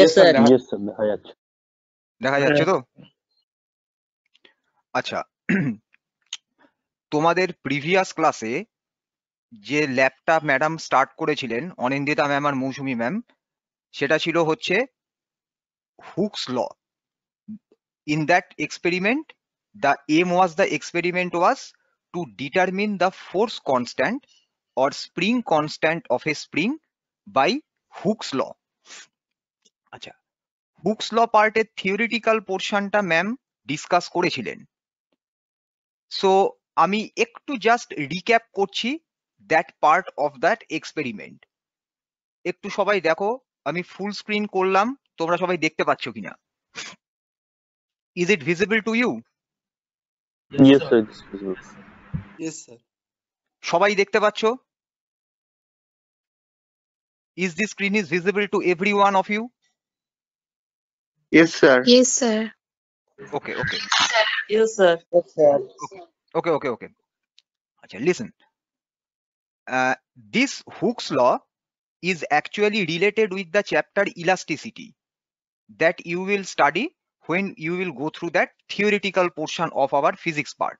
দেখা যাচ্ছে তো আচ্ছা তোমাদের প্রিভিয়াস ক্লাসে যে ল্যাবটা ম্যাডাম স্টার্ট করেছিলেন অনিন্দিতা ম্যাম আর মৌসুমি ম্যাম সেটা ছিল হচ্ছে Hooke's law in that experiment the aim was the experiment was to determine the force constant or spring constant of a spring by Hooke's law আচ্ছা বুকস ল পার্টের theoretical পোর্শনটা ma'am discuss করেছিলেন so আমি একটু just recap করছি that part of that experiment একটু সবাই দেখো আমি ফুল স্ক্রিন করলাম তোমরা সবাই দেখতে পাচ্ছ কিনা is it visible to you সবাই দেখতে পাচ্ছ is the screen is visible to everyone of you Yes, sir. Yes, sir. Okay, okay. Yes, sir. Yes, sir. Okay, okay, okay. okay. Achha, listen. Uh, this Hooke's law is actually related with the chapter elasticity that you will study when you will go through that theoretical portion of our physics part.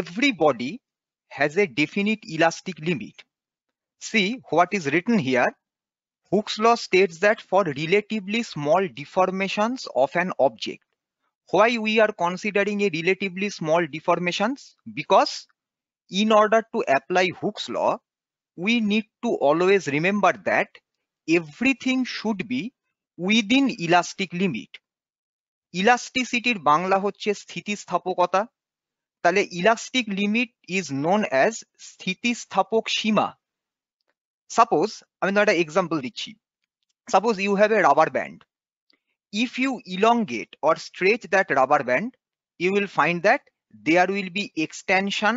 Every body has a definite elastic limit. See what is written here Hooke's law states that for relatively small deformations of an object, why we are considering a relatively small deformations? Because in order to apply Hooke's law, we need to always remember that everything should be within elastic limit. ইলাস্টিসিটির বাংলা হচ্ছে স্থিতিস্থাপকতা তাহলে elastic limit is known as স্থিতিস্থাপক সীমা Suppose i'm not an example দিচ্ছি Suppose you have a rubber band. if you elongate or stretch that rubber band you will find that there will be extension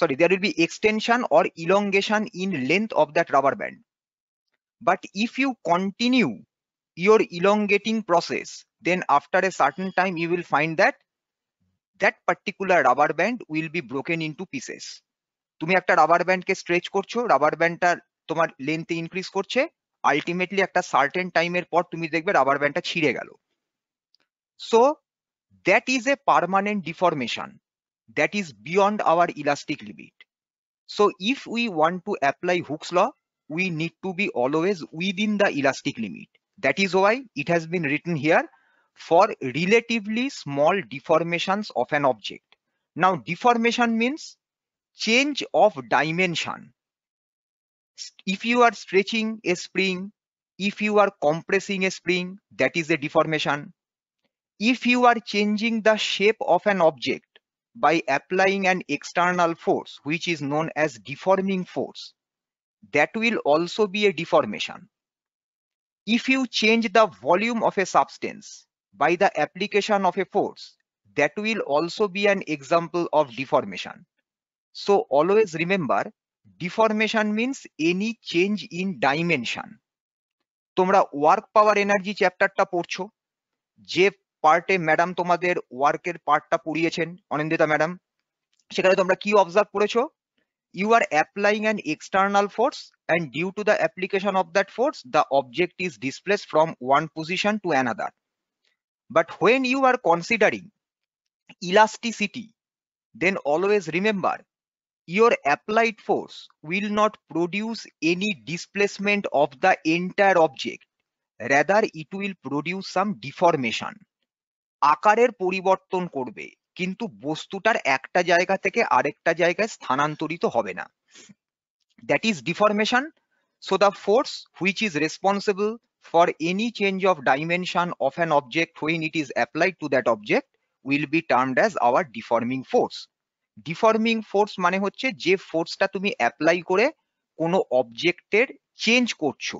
sorry there will be extension or elongation in length of that rubber band but if you continue your elongating process then after a certain time you will find that that particular rubber band will be broken into pieces তুমি একটা rubber ব্যান্ডকে stretch করছো rubber ব্যান্ডটা তোমার length increase করছে ultimately একটা certain টাইমের পর তুমি দেখবে রাবার ব্যান্ডটা ছিঁড়ে গেল so that is a permanent deformation that is beyond our elastic limit So if we want to apply Hooke's law, we need to be always within the elastic limit. That is why it has been written here for relatively small deformations of an object. Now deformation means change of dimension. if you are stretching a spring if you are compressing a spring that is a deformation if you are changing the shape of an object by applying an external force which is known as deforming force that will also be a deformation if you change the volume of a substance by the application of a force that will also be an example of deformation so always remember deformation means any change in dimension তোমরা work power energy চ্যাপ্টারটা পড়ছো যে পার্টে madam তোমাদের ওয়ার্কের পার্টটা পড়িয়েছেন Anindita madam সেখানে তোমরা কি অবজার্ভ করেছো you are applying an external force and due to the application of that force the object is displace from one position to another but when you are considering elasticity then always remember your applied force will not produce any displacement of the entire object rather it will produce some deformation আকারের পরিবর্তন করবে কিন্তু বস্তুটার একটা জায়গা থেকে আরেকটা জায়গায় স্থানান্তরিত হবে না দ্যাট ইজ deformation so the force which is responsible for any change of dimension of an object when it is applied to that object will be termed as our deforming force. Deforming force মানে হচ্ছে যে ফোর্সটা তুমি apply করে কোনো অবজেক্টের change করছো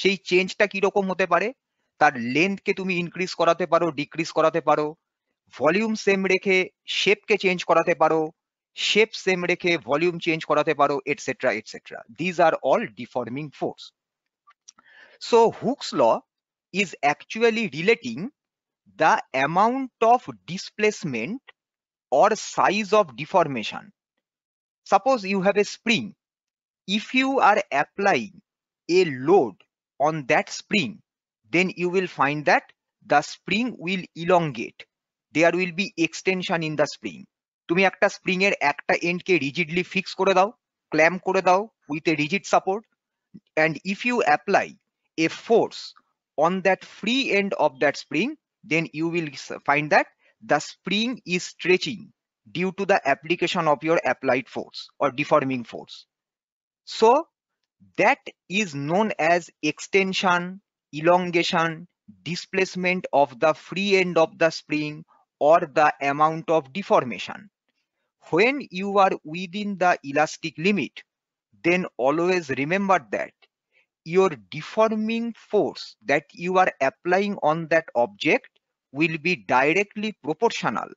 সেই চেঞ্জটা কিরকম হতে পারে তার লেন্থকে তুমি ইনক্রিজ করাতে পারো ডিক্রিজ করাতে পারো ভলিউম সেম রেখে শেপকে চেঞ্জ করাতে পারো শেপ সেম রেখে ভলিউম চেঞ্জ করাতে পারো etcetera etcetera these are all deforming force so Hooke's law is actually relating the amount of displacement or size of deformation. Suppose you have a spring. If you are applying a load on that spring, then you will find that the spring will elongate. There will be extension in the spring. তুমি একটা spring এর একটা এন্ডকে রিজিডলি fix করে দাও clamp করে দাও with a rigid support and if you apply a force on that free end of that spring, then you will find that the spring is stretching due to the application of your applied force or deforming force. So that is known as extension, elongation, displacement of the free end of the spring or the amount of deformation. When you are within the elastic limit, then always remember that your deforming force that you are applying on that object will be directly proportional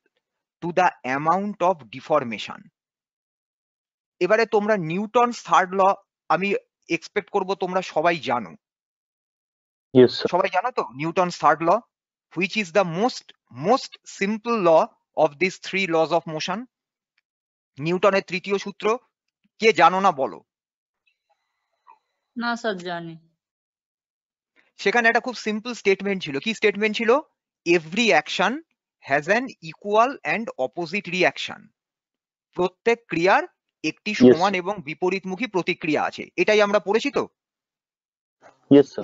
to the amount of deformation এবারে তোমরা Newton third ল আমি expect করব তোমরা সবাই জানো সবাই জানো তো Newton third law which is the most most simple law of this three laws of motion নিউটনের তৃতীয় সূত্র কে জানো না বলো না স্যার জানি সেখানে একটা খুব সিম্পল স্টেটমেন্ট ছিল কি স্টেটমেন্ট ছিল every action has an equal and opposite reaction প্রত্যেক ক্রিয়ার একটি সমান এবং বিপরীতমুখী প্রতিক্রিয়া আছে এটাই আমরা পড়েছি তো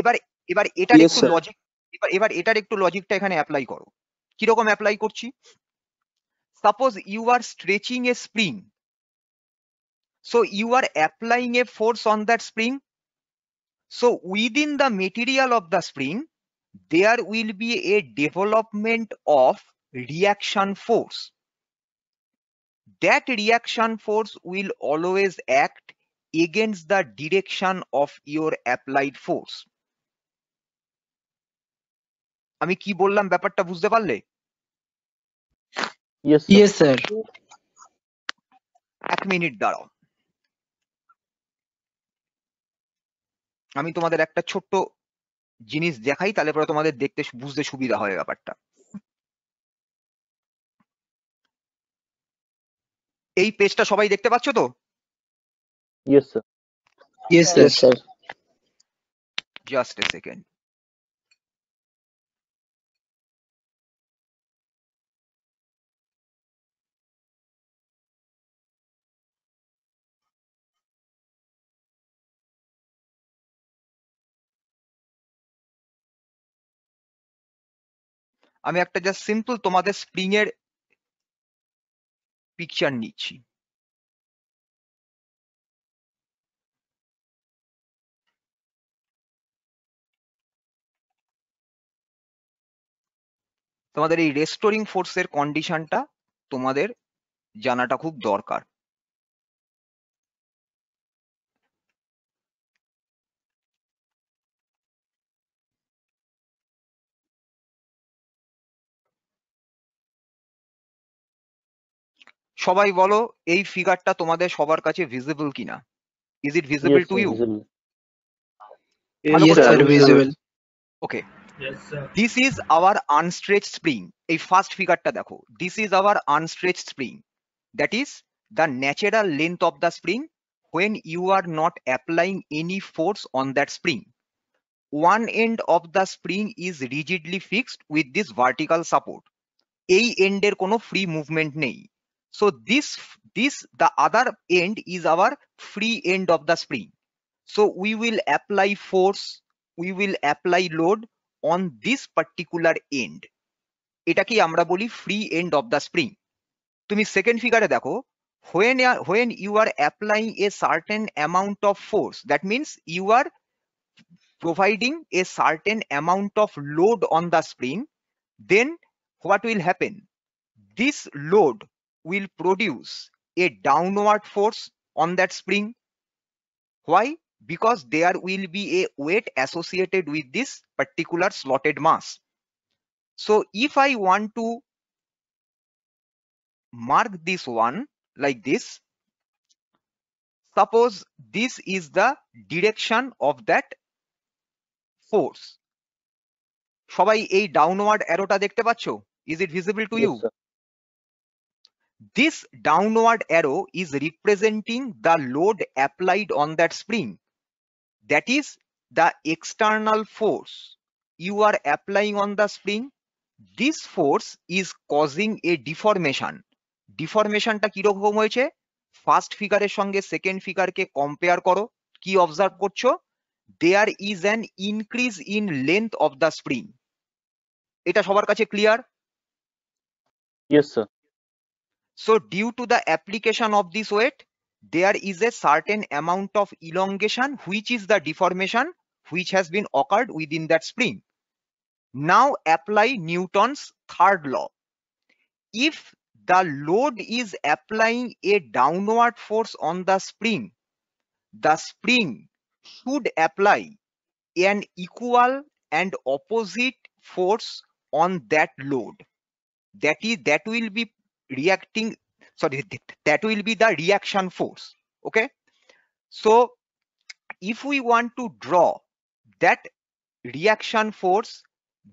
এবার এবার এটার একটু লজিক এবার এবার এটার একটু লজিকটা এখানে অ্যাপ্লাই করো কিরকম অ্যাপ্লাই করছি suppose you are stretching a spring so you are applying a force on that spring so within the material of the spring there will be a development of reaction force. That reaction force will always act against the direction of your applied force. আমি কি বললাম ব্যাপারটা বুঝতে পারলে এক minute দাঁড়াও আমি তোমাদের একটা ছোট্ট জিনিস দেখাই তাহলে পরে তোমাদের দেখতে বুঝতে সুবিধা হয় ব্যাপারটা এই পেজটা সবাই দেখতে পাচ্ছ তো yes sir yes sir just a second আমি একটা জাস্ট সিম্পল তোমাদের স্প্রিং এর পিকচার নিচ্ছি তোমাদের এই রেস্টোরিং ফোর্সের কন্ডিশনটা তোমাদের জানাটা খুব দরকার সবাই বলো এই ফিগারটা তোমাদের সবার কাছে ভিজিবল কিনা is it visible to you okay this is our unstretch spring এই ফার্স্ট ফিগারটা দেখো this is our unstretch spring that is the natural length of the spring when you are not applying any force on that spring one end of the spring is rigidly fixed with this vertical support এই এন্ডের কোনো free movement নেই so this this the other end is our free end of the spring so we will apply force we will apply load on this particular end এটাকে আমরা বলি free end of the spring তুমি second ফিগারে দেখো when when you are applying a certain amount of force that means you are providing a certain amount of load on the spring then what will happen this load will produce a downward force on that spring. Why? Because there will be a weight associated with this particular slotted mass. So if I want to mark this one like this, suppose this is the direction of that force. সবাই downward arrow? অ্যারোটা দেখতে পাচ্ছ Is it visible to you? This downward arrow is representing the load applied on that spring. That is the external force you are applying on the spring. This force is causing a deformation. deformation ta hoyeche first figure er shonge second figure ke compare koro ki observe korcho there is an increase in length of the spring eta shobar kache clear yes sir So due to the application of this weight, there is a certain amount of elongation, which is the deformation which has been occurred within that spring. Now apply Newton's third law. If the load is applying a downward force on the spring, the spring should apply an equal and opposite force on that load. That is, that will be reacting sorry that will be the reaction force okay so if we want to draw that reaction force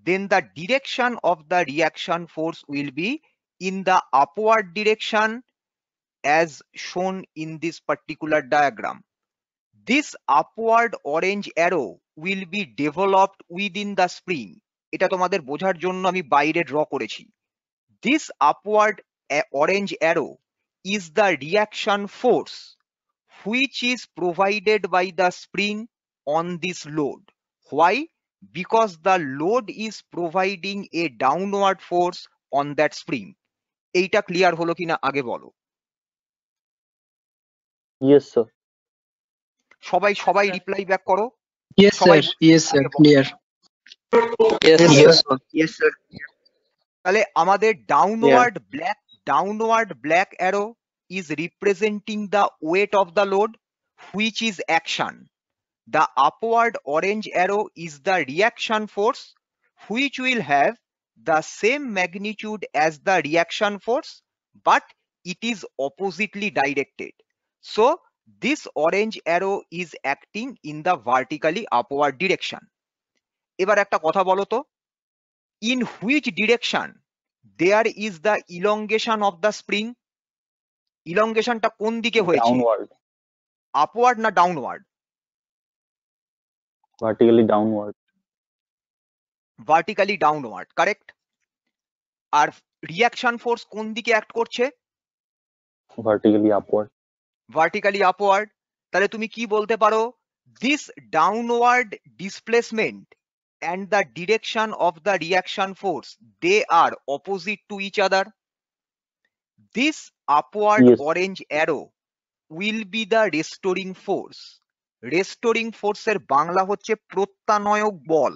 then the direction of the reaction force will be in the upward direction as shown in this particular diagram this upward orange arrow will be developed within the spring এটা তোমাদের বোঝার জন্য আমি বাইরে draw করেছি this upward orange arrow is the reaction force which is provided by the spring on this load. Why? Because the load is providing a downward force on that spring. এইটা clear হলো কিনা আগে বলো yes sir সবাই সবাই reply back করো yes sir yes sir clear yes sir yes sir তাহলে আমাদের downward black downward black arrow is representing the weight of the load, which is action. The upward orange arrow is the reaction force, which will have the same magnitude as the reaction force, but it is oppositely directed. So this orange arrow is acting in the vertically upward direction. এবার একটা কথা বলো তো in which direction there is the elongation of the spring ইলঙ্গেশনটা কোন দিকে হয়েছে downward upward না downward vertically downward vertically downward correct আর রিয়াকশন ফোর্স কোন দিকে অ্যাক্ট করছে ভার্টিক্যালি আপওয়ার্ড ভার্টিক্যালি আপওয়ার্ড তাহলে তুমি কি বলতে পারো this downward displacement and the direction of the reaction force they are opposite to each other this upward yes. orange arrow will be the restoring force restoring force er bangla Bangla হচ্ছে bol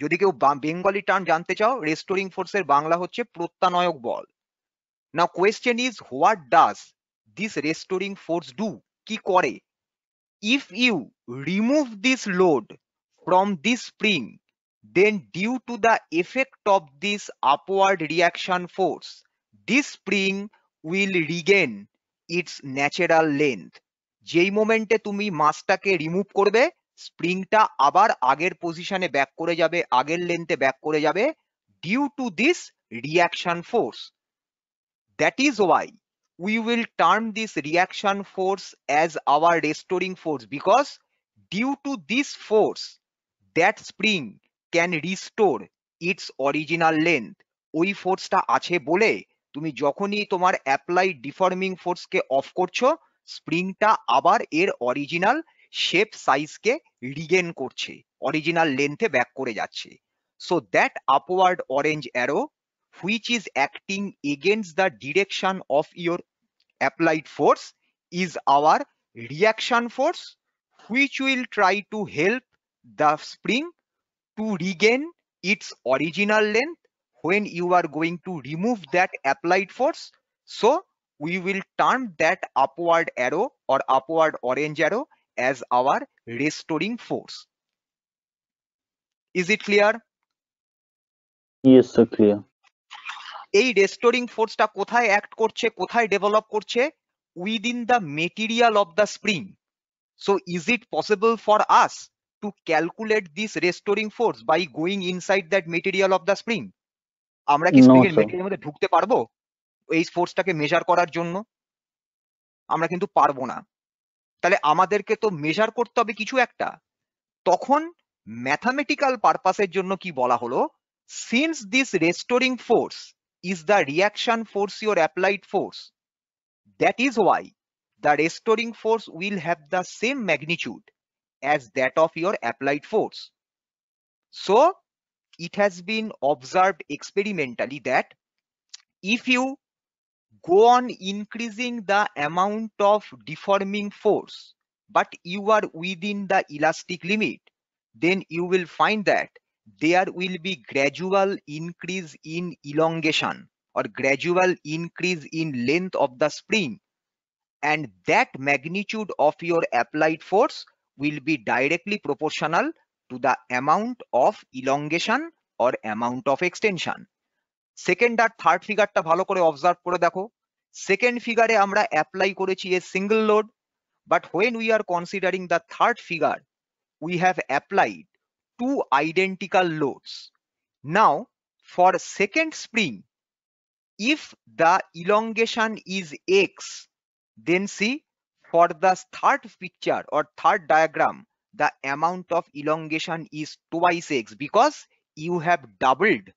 jodi keu bengali term jante chao restoring force er bangla হচ্ছে প্রত্যানয়ক bol now question is what does this restoring force do ki kore if you remove this load from this spring, then due to the effect of this upward reaction force, this spring will regain its natural length. যেই মোমেন্টে তুমি মাসটাকে remove করবে স্প্রিংটা আবার আগের পজিশনে back করে যাবে আগের লেন্থে ব্যাক করে যাবে due to this reaction force. That is why we will term this reaction force as our restoring force because due to this force, that spring can restore its original length ওই ফোর্সটা আছে বলে তুমি যখনই তোমার apply deforming ফোর্সকে of করছো স্প্রিংটা আবার এর অরিজিনাল শেপ সাইজকে রিগেন করছে অরিজিনাল লেন্থে ব্যাক করে যাচ্ছে so that upward orange arrow which is acting against the direction of your applied force is our reaction force which will try to help the spring to regain its original length when you are going to remove that applied force. So we will term that upward arrow or upward orange arrow as our restoring force. Is it clear? Yes, sir, clear. restoring force ta কোথায় act করছে কোথায় develop করছে within the material of the spring so is it possible for us to calculate this restoring force by going inside that material of the spring আমরা কি spring এর মেটেরিয়ালের মধ্যে ঢুকতে পারবো এই ফোর্সটাকে মেজার করার জন্য আমরা কিন্তু পারবো না তাহলে আমাদেরকে তো মেজার করতে হবে কিছু একটা তখন ম্যাথামেটিক্যাল পারপাসের জন্য কি বলা হলো since this restoring force is the reaction force your applied force that is why the restoring force will have the same magnitude as that of your applied force. So it has been observed experimentally that if you go on increasing the amount of deforming force, but you are within the elastic limit, then you will find that there will be gradual increase in elongation or gradual increase in length of the spring and that magnitude of your applied force will be directly proportional to the amount of elongation or amount of extension. Second or third figure ta bhalo kore observe kore dekho. Second figure e amra apply korechi a single load but when we are considering the third figure we have applied two identical loads. Now for second spring if the elongation is x then see For the third picture or third diagram, the amount of elongation is twice x because you have doubled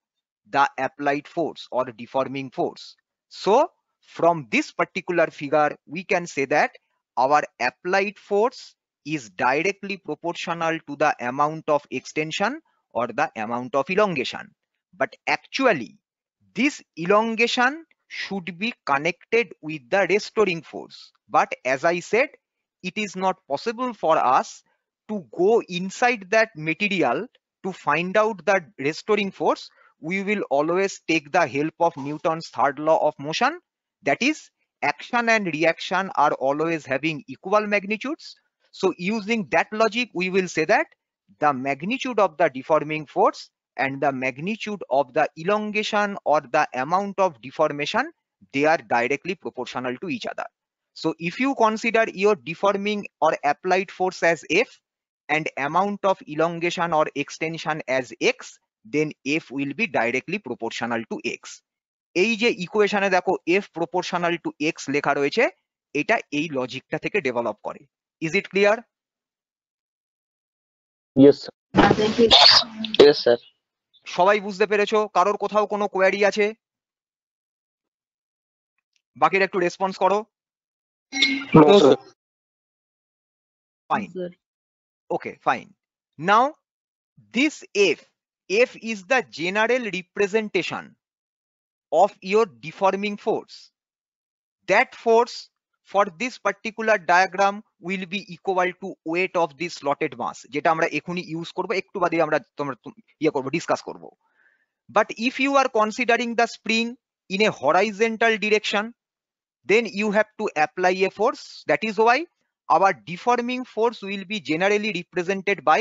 the applied force or deforming force. So from this particular figure, we can say that our applied force is directly proportional to the amount of extension or the amount of elongation. But actually, this elongation should be connected with the restoring force. But as I said, it is not possible for us to go inside that material to find out the restoring force. We will always take the help of Newton's third law of motion. That is action and reaction are always having equal magnitudes. So using that logic, we will say that the magnitude of the deforming force and the magnitude of the elongation or the amount of deformation they are directly proportional to each other so if you consider your deforming or applied force as f and amount of elongation or extension as x then f will be directly proportional to x এই যে ইকুয়েশনে দেখো f proportional to x লেখা রয়েছে এটা এই লজিকটা থেকে develop করে is it clear yes sir yes sir সবাই বুঝতে পেরেছো কারোর কোথাও কোনো কোয়ারি আছে বাকিরা একটু রেসপন্স করো fine okay fine now this F F is the general representation of your deforming force that force for this particular diagram will be equal to weight of this slotted mass যেটা আমরা এখনি use করব একটু বাদে আমরা তোমরা ইয়া করব discuss করব but if you are considering the spring in a horizontal direction then you have to apply a force that is why our deforming force will be generally represented by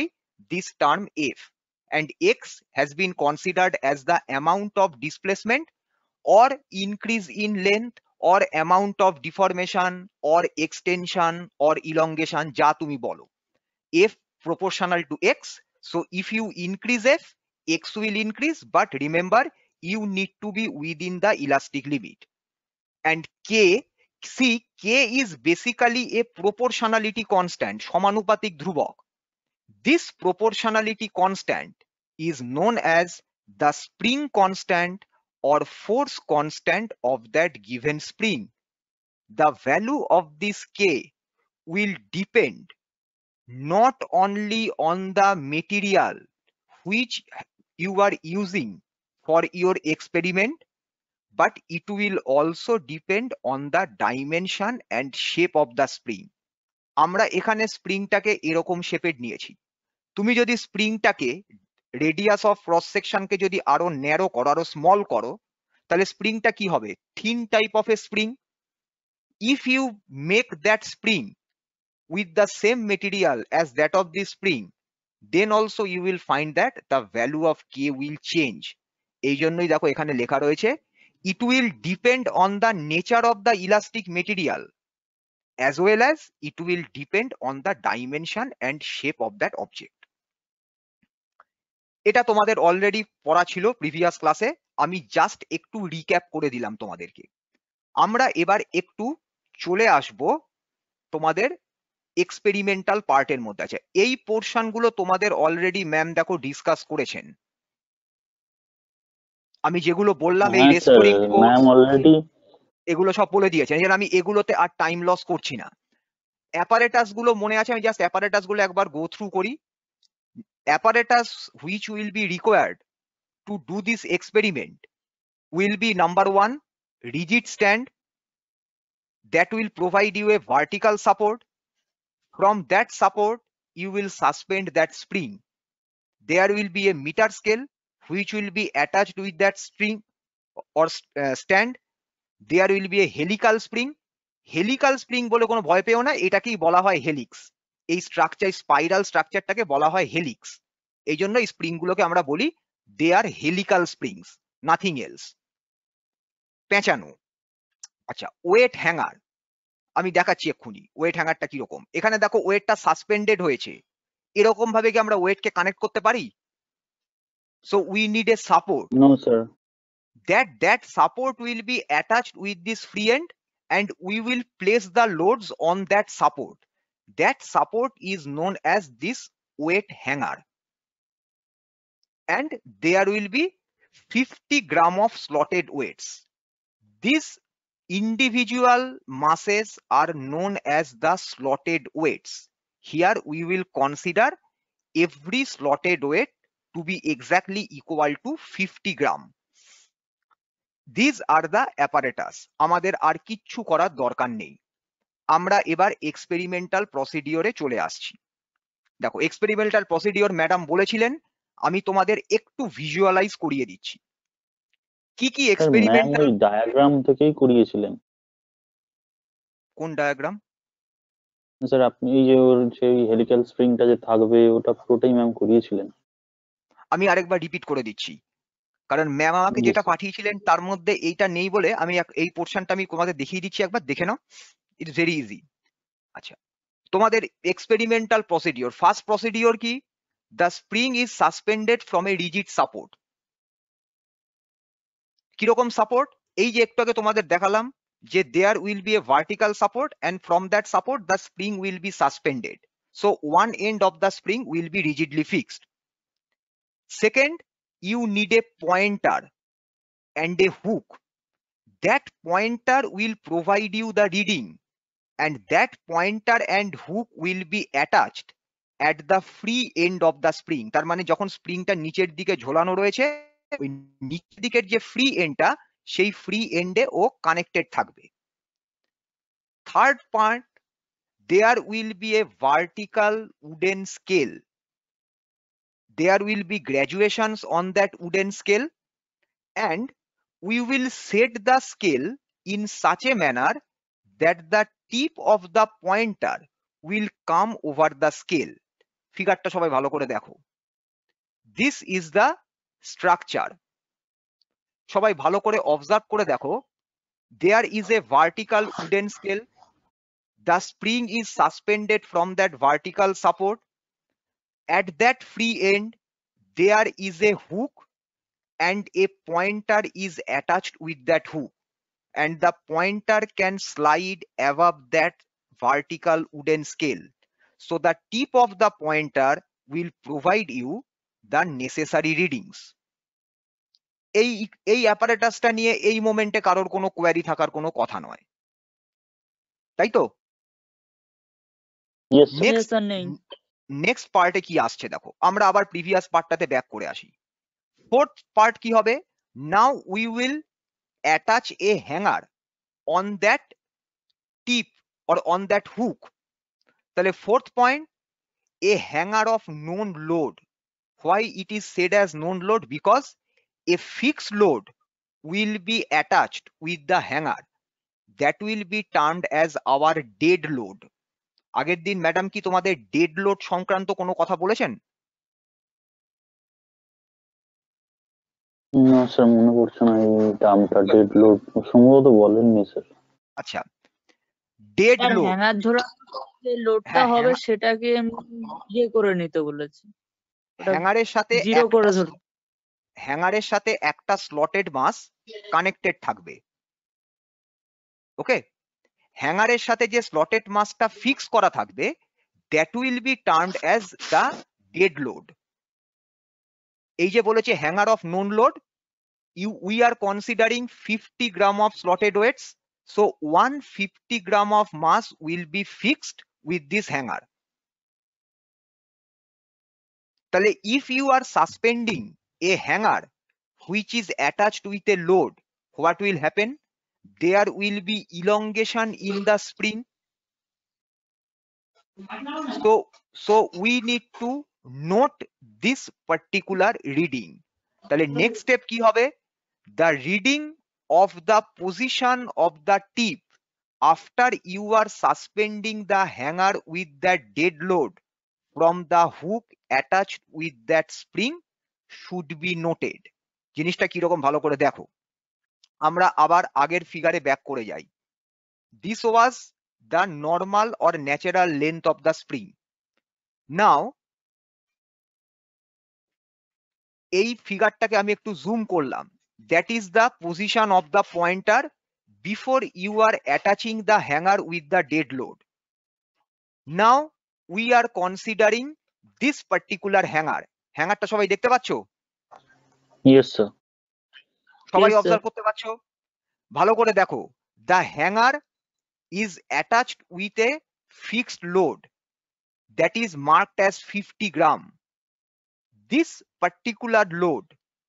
this term f and x has been considered as the amount of displacement or increase in length or amount of deformation or extension or elongation যা তুমি বলো F proportional to X so if you increase F X will increase but remember you need to be within the elastic limit and K see K is basically a proportionality constant সমানুপাতিক ধ্রুবক this proportionality constant is known as the spring constant or force constant of that given spring. The value of this K will depend not only on the material which you are using for your experiment, but it will also depend on the dimension and shape of the spring. আমরা এখানে erokom এরকম niyechi. নিয়েছি তুমি যদি take radius of cross সেকশনকে যদি আরো narrow করো আরো স্মল করো তাহলে স্প্রিংটা কি হবে thin type of a spring if you make that spring with the same material as that of the spring then also you will find that the value of K will change এই জন্যই দেখো এখানে লেখা রয়েছে it will depend on the nature of the elastic material as well as it will depend on the dimension and shape of that object এটা তোমাদের already পড়া ছিল প্রিভিয়াস ক্লাসে আমি জাস্ট একটু রিক্যাপ করে দিলাম তোমাদেরকে আমরা এবার একটু চলে আসব তোমাদের এক্সপেরিমেন্টাল পার্টের মধ্যে আছে এই পোর্শনগুলো তোমাদের অলরেডি ম্যাম দেখো ডিসকাস করেছেন আমি যেগুলো বললাম এই ম্যাম অলরেডি এগুলো সব বলে দিয়েছেন যেন আমি এগুলোতে আর টাইম লস করছি না অ্যাপারেটাস গুলো মনে আছে আমি জাস্ট অ্যাপারেটাস গুলো একবার গো থ্রু করি apparatus which will be required to do this experiment will be number one, rigid stand that will provide you a vertical support. From that support, you will suspend that spring. There will be a meter scale which will be attached with that string or uh, stand. There will be a helical spring. Helical spring বলে কোনো ভয় পেও না এটাকেই বলা হয় helix. এই structure spiral স্ট্রাকচারটাকে বলা হয় হেলিক্স এই জন্য স্প্রিংগুলোকে আমরা বলি they are helical springs nothing else পেঁচানো আচ্ছা ওয়েট হ্যাঙ্গার আমি দেখাচ্ছি এক্ষুনি ওয়েট হ্যাঙ্গারটা কিরকম এখানে দেখো ওয়েটটা সাসপেন্ডেড হয়েছে এরকম ভাবে কি আমরা ওয়েটকে কানেক্ট করতে পারি so we need a support no sir that that support will be attached with this free end and we will place the loads on that support That support is known as this weight hanger. And there will be 50 gram of slotted weights. These individual masses are known as the slotted weights. Here we will consider every slotted weight to be exactly equal to 50 gram. These are the apparatus. আমাদের আর কিচ্ছু করার দরকার নেই আমরা এবার experimental প্রসিডিওরে চলে আসছি দেখো এক্সপেরিমেন্টাল প্রসিডিওর ম্যাডাম বলেছিলেন আমি তোমাদের একটু ভিজুয়ালাইজ করিয়ে দিচ্ছি কি কি এক্সপেরিমেন্টাল ডায়াগ্রাম থেকেই করিয়েছিলেন কোন ডায়াগ্রাম স্যার আপনি এই যে ওর সেই হেলিক্যাল স্প্রিংটা যে থাকবে ওটা পুরোটাই ম্যাম করিয়েছিলেন আমি আরেকবার রিপিট করে দিচ্ছি কারণ ম্যাম আমাকে যেটা পাঠিয়েছিলেন তার মধ্যে এইটা নেই বলে আমি এই পোর্শনটা আমি তোমাদের দেখিয়ে দিচ্ছি একবার দেখে নাও ইট ভেরি ইজি আচ্ছা তোমাদের এক্সপেরিমেন্টাল প্রসিডিওর ফার্স্ট প্রসিডিওর কি the spring is suspended from a rigid support কিরকম সাপোর্ট এই যে একটু আগে তোমাদের দেখালাম যে there will be a vertical support and from that support the spring will be suspended so one end of the spring will be rigidly fixed second you need a pointer and a hook that pointer will provide you the reading and that pointer and hook will be attached at the free end of the spring তার মানে যখন স্প্রিংটা নিচের দিকে ঝোলানো রয়েছে ওই নিচের দিকের যে ফ্রি এন্ডটা সেই ফ্রি এন্ডে ও কানেক্টেড থাকবে third part there will be a vertical wooden scale there will be graduations on that wooden scale and we will set the scale in such a manner that the tip of the pointer will come over the scale ফিগারটা সবাই ভালো করে দেখো this is the structure সবাই ভালো করে observe করে দেখো there is a vertical wooden scale the spring is suspended from that vertical support at that free end there is a hook and a pointer is attached with that hook and the pointer can slide above that vertical wooden scale. So the tip of the pointer will provide you the necessary readings. এই এই অ্যাপারেটাসটা নিয়ে এই মোমেন্টে কারোর কোনো query থাকার কোনো কথা নয় তাই তো নেক্সট পার্টে কি আসছে দেখো আমরা আবার প্রিভিয়াস পার্টটাতে ব্যাক করে আসি ফোর্থ পার্ট কি হবে now we will attach a hanger on that tip or on that hook তাহলে fourth point a hanger of known load why it is said as known load because a fixed load will be attached with the hanger that will be termed as our dead load আগের দিন madam কি তোমাদের dead load সংক্রান্ত কোনো কথা বলেছেন না sir মনে পড়ছে না এই টার্মটা ডেড লোড সম্ভবত বলেননি স্যার আচ্ছা ডেড লোড হ্যাঙ্গার ধরা যে লোডটা হ্যাঁ, হবে সেটাকে ইয়ে করে নিতে বলেছে হ্যাঙ্গারের সাথে জিরো একটা করে ধরো হ্যাঙ্গারের সাথে একটা স্লটেড মাস কানেক্টেড থাকবে ওকে হ্যাঙ্গারের সাথে যে স্লটেড মাসটা ফিক্স করা থাকবে that will be termed as the dead load এই যে বলেছে hanger of known load you we are considering fifty gram of slotted weights so one fifty gram of mass will be fixed with this hanger তাহলে if you are suspending a hanger which is attached with a load what will happen there will be elongation in the spring so so we need to note this particular reading তাহলে next step কি হবে the reading of the position of the tip after you are suspending the hanger with that dead load from the hook attach with that spring should be noted জিনিসটা কিরকম ভালো করে দেখো আমরা আবার আগের ফিগারে ব্যাক করে যাই this was the normal or natural length of the spring now এই ফিগারটাকে আমি একটু জুম করলাম that is the position of the pointer before you are attaching the hanger with the dead load now we are considering this particular hanger হ্যাঙ্গারটা সবাই দেখতে পাচ্ছ সবাই অবজার্ভ করতে পারছ ভালো করে দেখো the hanger is attached with a fixed load that is marked as fifty gram this particular load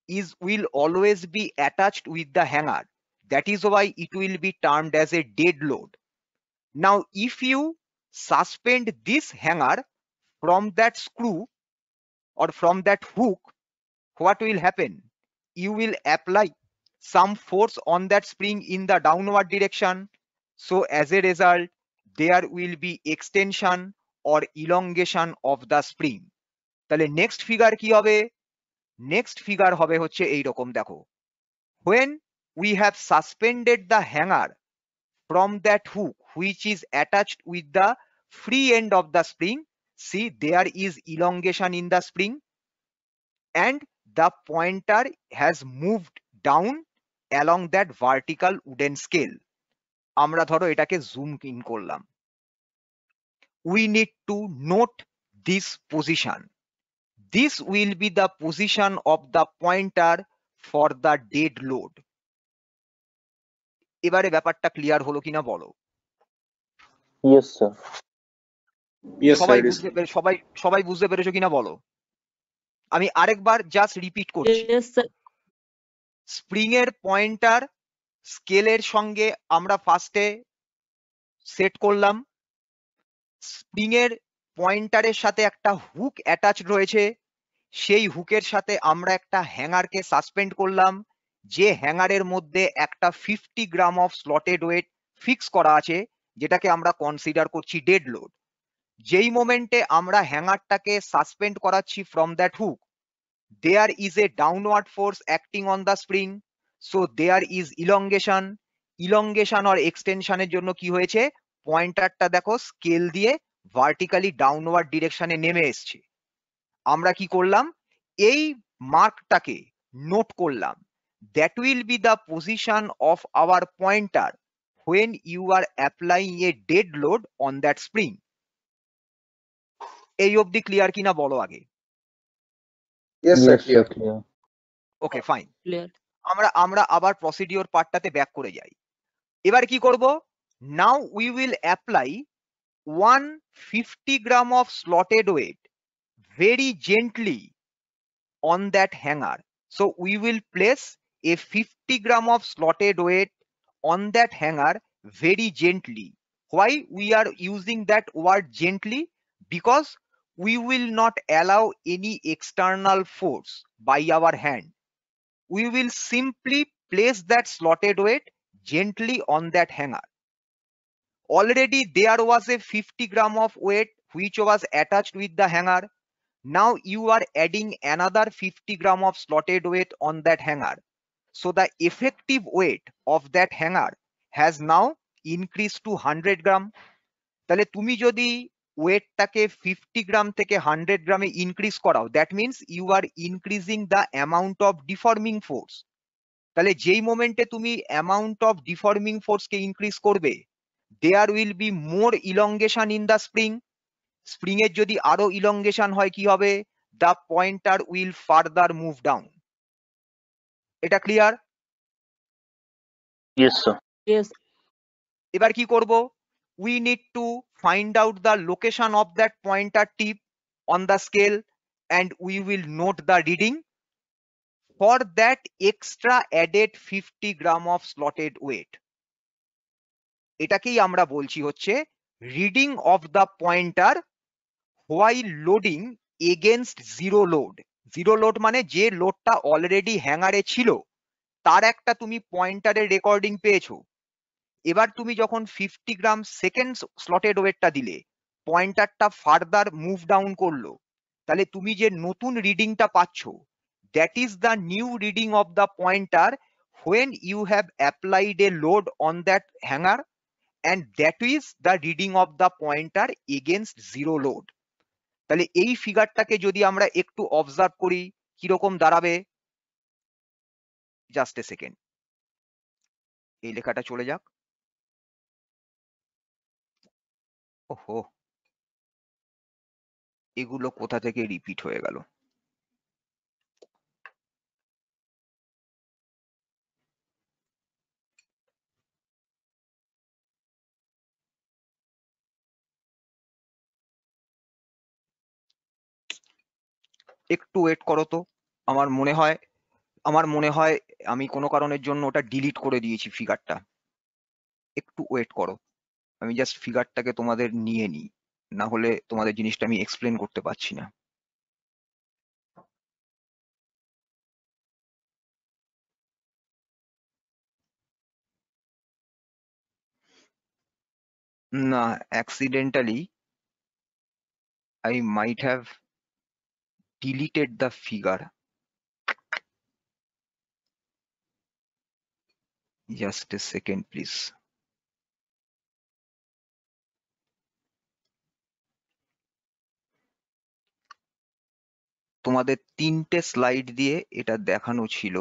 is will always be attached with the hanger that is why it will be termed as a dead load now if you suspend this hanger from that screw or from that hook what will happen you will apply some force on that spring in the downward direction so as a result there will be extension or elongation of the spring তাহলে next figure কি হবে next figure হবে হচ্ছে এই রকম দেখো when we have suspended the hanger from that hook which is attached with the free end of the spring see there is elongation in the spring and the pointer has moved down along that vertical wooden scale আমরা ধরো এটাকে zoom in করলাম we need to note this position This will be the position of the pointer for the dead load. এবারে ব্যাপারটা clear হলো কিনা বলো yes সবাই সবাই সবাই বুঝতে পেরেছো কিনা বলো আমি আরেকবার জাস্ট রিপিট করছি স্প্রিং এর পয়েন্টার স্কেলের সঙ্গে আমরা ফার্স্টে সেট করলাম স্প্রিং এর পয়েন্টারের সাথে একটা হুক অ্যাটাচ রয়েছে সেই হুকের সাথে আমরা একটা হ্যাঙ্গারকে সাসপেন্ড করলাম যে হ্যাঙ্গারের মধ্যে একটা fifty gram of slotted weight fix করা আছে যেটাকে আমরা কনসিডার করছি ডেড লোড যেই মোমেন্টে আমরা হ্যাঙ্গারটাকে সাসপেন্ড করাচ্ছি from that hook there is a downward force acting on the spring so there is elongation elongation আর এক্সটেনশনের জন্য কি হয়েছে পয়েন্টারটা দেখো স্কেল দিয়ে ভার্টিক্যালি ডাউনওয়ার্ড ডিরেকশনে নেমে এসছে আমরা কি করলাম এই মার্কটাকে নোট করলাম that will be the position of our pointer when you are applying a dead load on that spring এই অবধি ক্লিয়ার কিনা বলো আগে ওকে ফাইন আমরা আমরা আবার প্রসিডিওর পার্টটাতে ব্যাক করে যাই এবার কি করব now we will apply one 50 gram of slotted weight very gently on that hanger. So we will place a 50 gram of slotted weight on that hanger very gently. Why we are using that word gently? Because we will not allow any external force by our hand. We will simply place that slotted weight gently on that hanger. Already there was a 50 gram of weight which was attached with the hanger. Now you are adding another 50 gram of slotted weight on that hanger. So the effective weight of that hanger has now increased to 100 gram তাহলে তুমি যদি ওয়েটটাকে 50 গ্রাম থেকে 100 গ্রামে increase করাও that means you are increasing the amount of deforming force তাহলে যেই মোমেন্টে তুমি অ্যামাউন্ট অফ ডিফর্মিং ফোর্সকে ইনক্রিজ করবে there will be more elongation in the spring spring এর যদি আরো ইলঙ্গেশন হয় কি হবে the pointer will further move down এটা ক্লিয়ার এবার কি করব we need to find out the location of that pointer tip on the scale and we will note the reading for that extra added fifty gram of slotted weight এটাকেই আমরা বলছি হচ্ছে reading of the pointer while loading against zero load zero load মানে যে লোডটা already হ্যাঙ্গারে ছিল তার একটা তুমি পয়েন্টারের রেকর্ডিং পেয়েছো এবার তুমি যখন ফিফটি গ্রাম সেকেন্ড স্লটেড ওয়েটটা দিলে পয়েন্টারটা ফার্দার মুভ ডাউন করলো তাহলে তুমি যে নতুন রিডিংটা পাচ্ছ that is the new reading of the pointer when you have applied a load on that hanger and that is the reading of the pointer against zero load তাহলে এই ফিগারটাকে যদি আমরা একটু অবজার্ভ করি কিরকম দাঁড়াবে জাস্ট এ সেকেন্ড এই লেখাটা চলে যাক ওহো এগুলো কোথা থেকে রিপিট হয়ে গেল একটু ওয়েট করো তো আমার মনে হয় আমার মনে হয় আমি কোনো কারণের জন্য ওটা ডিলিট করে দিয়েছি ফিগারটা একটু ওয়েট করো আমি জাস্ট ফিগারটাকে তোমাদের নিয়ে নিই না হলে তোমাদের জিনিসটা আমি এক্সপ্লেন করতে পারছি না না accidentally I might have deleted the figure. Just a second, please. তোমাদের তিনটে স্লাইড দিয়ে এটা দেখানো ছিল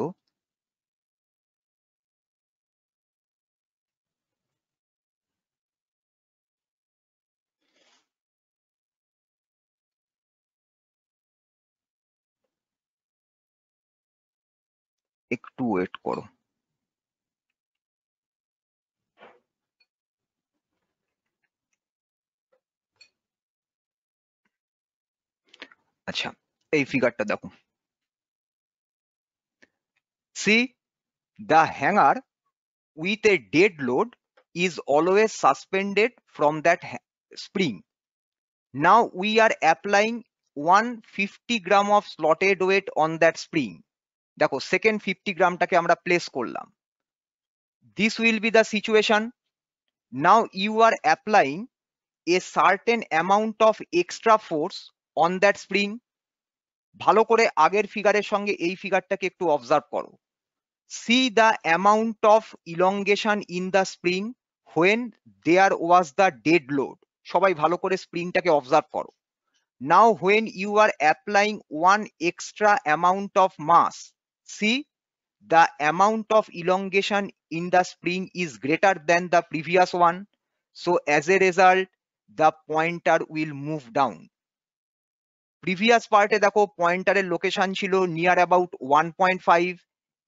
একটু ওয়েট করো আচ্ছা এই ফিগারটা দেখো see. The hanger with a dead load is always suspended from that spring. Now we are applying 150 gram of slotted weight on that spring. দেখো সেকেন্ড ফিফটি গ্রামটাকে আমরা প্লেস করলাম this will be the situation now you are applying a certain amount of extra force on that spring ভালো করে আগের ফিগারের সঙ্গে এই ফিগারটাকে একটু অবজার্ভ করো see the amount of elongation in the spring when there was the dead load সবাই ভালো করে স্প্রিংটাকে অবজার্ভ করো now when you are applying one extra amount of mass C. The amount of elongation in the spring is greater than the previous one. So as a result, the pointer will move down. Previous পার্টে দেখো পয়েন্টারের location ছিল near about one point five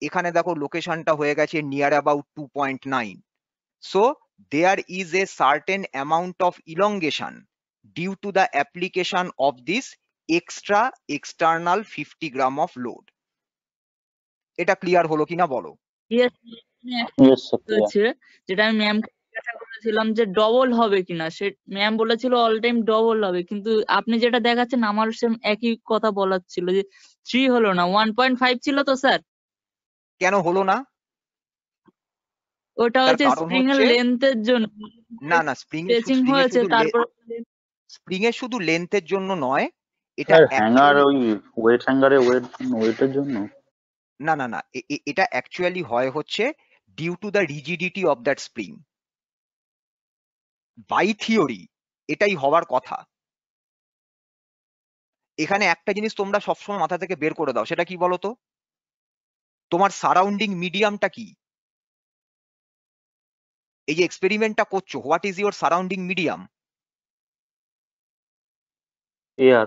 এখানে দেখো লোকেশনটা হয়ে গেছে near about two point nine so there is a certain amount of elongation due to the application of this extra external fifty gram of load এটা clear হলো কিনা বলো যেটা আমি ম্যাম বলেছিলাম যে ডবল হবে কিনা সে ম্যাম বলেছিল অল টাইম ডবল হবে কিন্তু আপনি যেটা দেখাচ্ছেন আমার সেম একই কথা বলার ছিল যে থ্রি হলো না ওয়ান পয়েন্ট ফাইভ ছিল তো স্যার কেন হলো না ওটা হচ্ছে স্প্রিং এর লেন্থের জন্য না না স্প্রিং হয়েছে তারপর স্প্রিং এর শুধু লেন্থের জন্য নয় এটা হ্যাঙ্গার ওই ওয়েট হ্যাঙ্গারে ওয়েট ওয়েটের জন্য না না না এটা অ্যাকচুয়ালি হয় হচ্ছে due to the rigidity of that spring by theory এটাই হওয়ার কথা এখানে একটা জিনিস তোমরা সবসময় মাথা থেকে বের করে দাও সেটা কি বলতো তোমার সারাউন্ডিং মিডিয়ামটা কি এই যে এক্সপেরিমেন্টটা করছো what is your surrounding medium air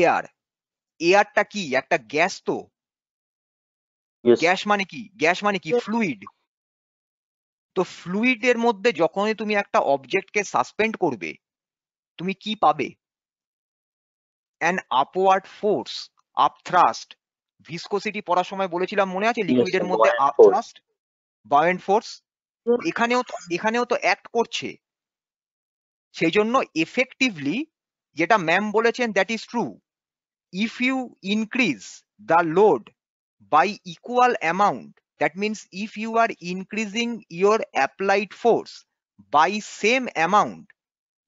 air এয়ারটা কি একটা গ্যাস তো গ্যাস মানে কি গ্যাস মানে কি ফ্লুইড তো ফ্লুইডের মধ্যে যখনই তুমি একটা অবজেক্টকে সাসপেন্ড করবে তুমি কি পাবে an upward force up thrust viscosity পড়ার সময় বলেছিলাম মনে আছে লিকুইডের মধ্যে আপ থ্রাস্ট বায়েন্ড ফোর্স এখানেও তো এখানেও তো অ্যাক্ট করছে সেই জন্য এফেক্টিভলি যেটা ম্যাম বলেছেন that is true if you increase the load by equal amount that means if you are increasing your applied force by same amount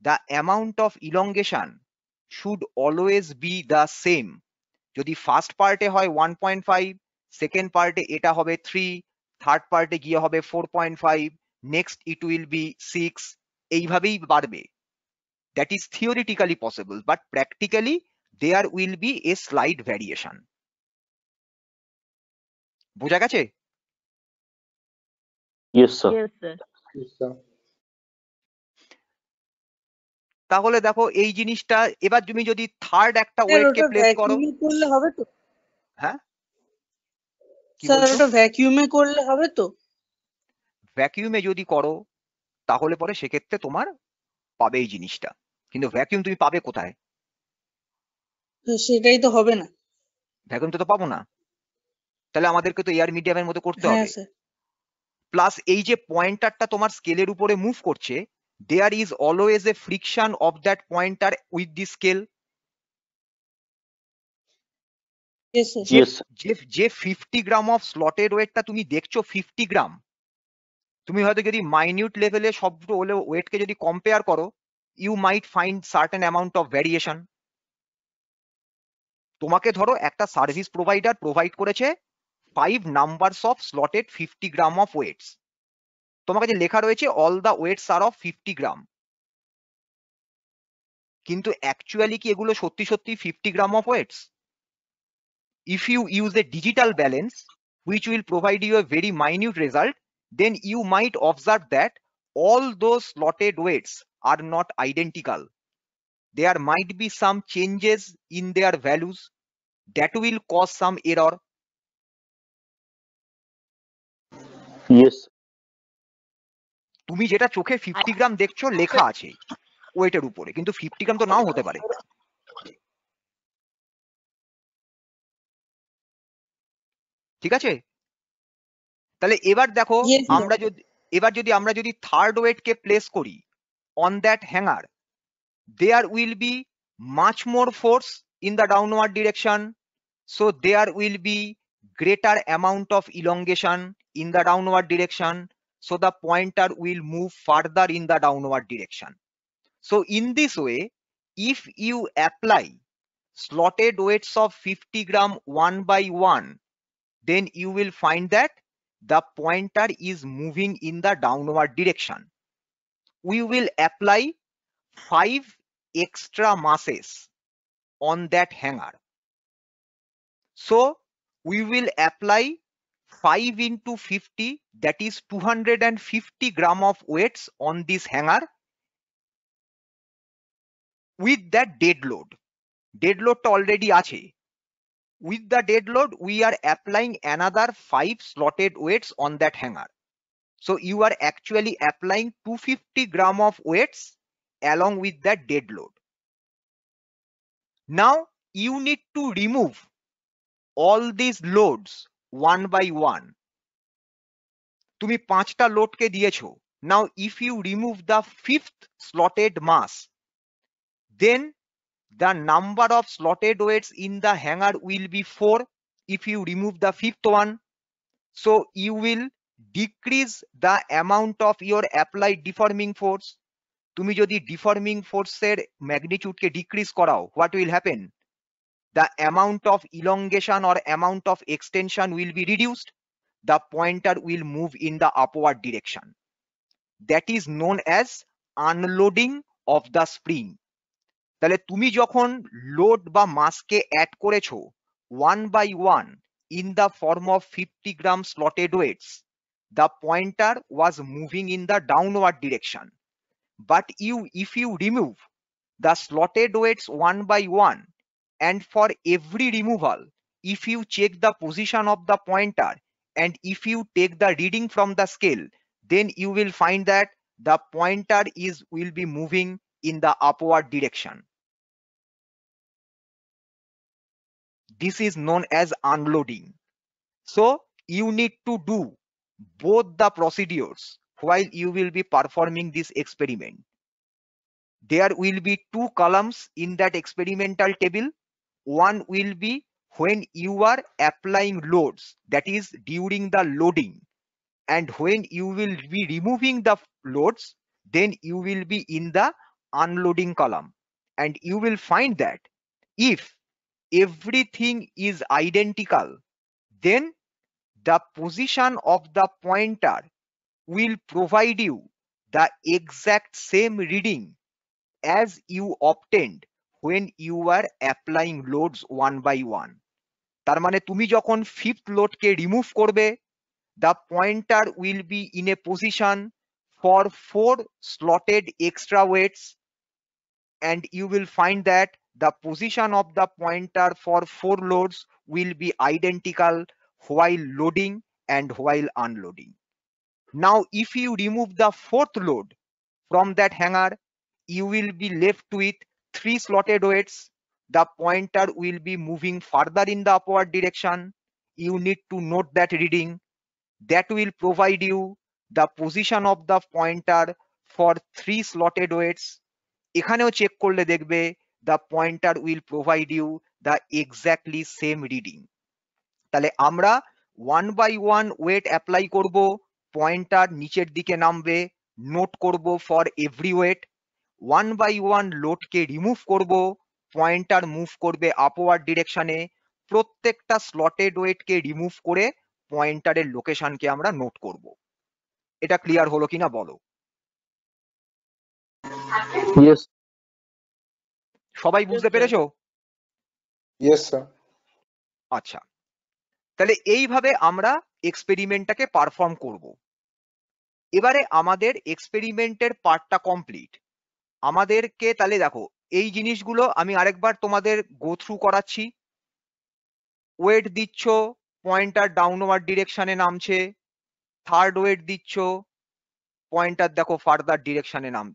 the amount of elongation should always be the same So the first part is 1.5 second part is eta hobe 3 third part is giye hobe 4.5 next it will be 6 ei bhabei barbe that is theoretically possible but practically there will be a slight variation বুঝা গেছে তাহলে দেখো এই জিনিসটা এবার তুমি যদি third একটা ওয়েটকে প্লেস করো করলে হবে তো হ্যাঁ ভ্যাকিউমে করলে হবে তো ভ্যাকিউমে যদি করো তাহলে পরে সেক্ষেত্রে তোমার পাবে এই জিনিসটা কিন্তু ভ্যাকিউম তুমি পাবে কোথায় সেটাই তো হবে না ভ্যাকিউম তো পাবো না তাহলে আমাদেরকে তো এয়ার মিডিয়ামের মতো করতে হ্যাঁ, হবে প্লাস এই যে পয়েন্টারটা তোমার স্কেলের উপরে মুভ করছে there is always a friction of that pointer with the scale যে ফিফটি গ্রাম অফ স্লটের ওয়েটটা তুমি দেখছো ফিফটি গ্রাম তুমি হয়তো যদি মাইনিউট লেভেলে সব ওয়েটকে যদি কম্পেয়ার করো you might find certain amount of variation তোমাকে ধরো একটা সার্ভিস প্রোভাইডার প্রোভাইড করেছে five numbers of slotted 50 gram of weights তোমার কাছে লেখা রয়েছে all the weights are of 50 gram. কিন্তু actually, কি এগুলো সত্যি সত্যি 50 gram of weights. if you use a digital balance which will provide you a very minute result then you might observe that all those slotted weights are not identical there might be some changes in their values that will cause some error তুমি যেটা চোখে fifty গ্রাম দেখছো লেখা আছে ওয়েটের উপরে কিন্তু fifty গ্রাম তো নাও হতে পারে ঠিক আছে তাহলে এবার দেখো আমরা যদি এবার যদি আমরা যদি থার্ড ওয়েটকে প্লেস করি on that hanger there will be much more force in the downward direction so there will be greater amount of elongation in the downward direction. So the pointer will move further in the downward direction. So in this way, if you apply slotted weights of 50 gram one by one, then you will find that the pointer is moving in the downward direction. We will apply five extra masses on that hanger. So we will apply 5 into 50 that is 250 gram of weights on this hanger with that dead load dead load already ache. with the dead load we are applying another 5 slotted weights on that hanger so you are actually applying 250 gram of weights along with that dead load now you need to remove all these loads one by one তুমি পাঁচটা লোডকে দিয়েছো Now, if you remove the fifth slotted mass, then the number of slotted weights in the hanger will be 4 if you remove the fifth one. So you will decrease the amount of your applied deforming force. তুমি যদি said magnitude ম্যাগনিটিউডকে decrease করাও What will happen? the amount of elongation or amount of extension will be reduced. The pointer will move in the upward direction. That is known as unloading of the spring. তাহলে তুমি যখন load বা মাসকে add করেছো one by one in the form of fifty gram slotted weights the pointer was moving in the downward direction but you if you remove the slotted weights one by one and for every removal if you check the position of the pointer and if you take the reading from the scale then you will find that the pointer is will be moving in the upward direction this is known as unloading so you need to do both the procedures while you will be performing this experiment there will be two columns in that experimental table one will be when you are applying loads that is during the loading and when you will be removing the loads then you will be in the unloading column and you will find that if everything is identical then the position of the pointer will provide you the exact same reading as you obtained when you are applying loads one by one, তার মানে তুমি যখন fifth লোডকে remove করবে the pointer will be in a position for four slotted extra weights and you will find that the position of the pointer for four loads will be identical while loading and while unloading. Now if you remove the fourth load from that hanger, you will be left with three slotted weights, the pointer will be moving further in the upward direction. You need to note that reading. That will provide you the position of the pointer for three slotted weights. এখানেও check করলে দেখবে the pointer will provide you the exactly same reading. তাহলে আমরা one by one weight apply করব pointer নিচের দিকে নামবে note করব for every weight one by one লোডকে রিমুভ করব পয়েন্টার মুভ করবে আপওয়ার্ড ডিরেকশনে প্রত্যেকটা স্লটেড ওয়েটকে রিমুভ করে পয়েন্টারের লোকেশনকে আমরা নোট করব এটা ক্লিয়ার হলো কিনা বলো সবাই বুঝতে পেরেছো আচ্ছা তাহলে এইভাবে আমরা এক্সপেরিমেন্টটাকে পারফর্ম করব এবারে আমাদের এক্সপেরিমেন্টের পার্টটা কমপ্লিট আমাদেরকে তাহলে দেখো এই জিনিসগুলো আমি আরেকবার তোমাদের গো থ্রু করাচ্ছি ওয়েট দিচ্ছ পয়েন্টার ডাউনওয়ার্ড ডিরেকশনে নামছে থার্ড ওয়েট দিচ্ছ পয়েন্টার দেখো ফার্দার ডিরেকশনে নাম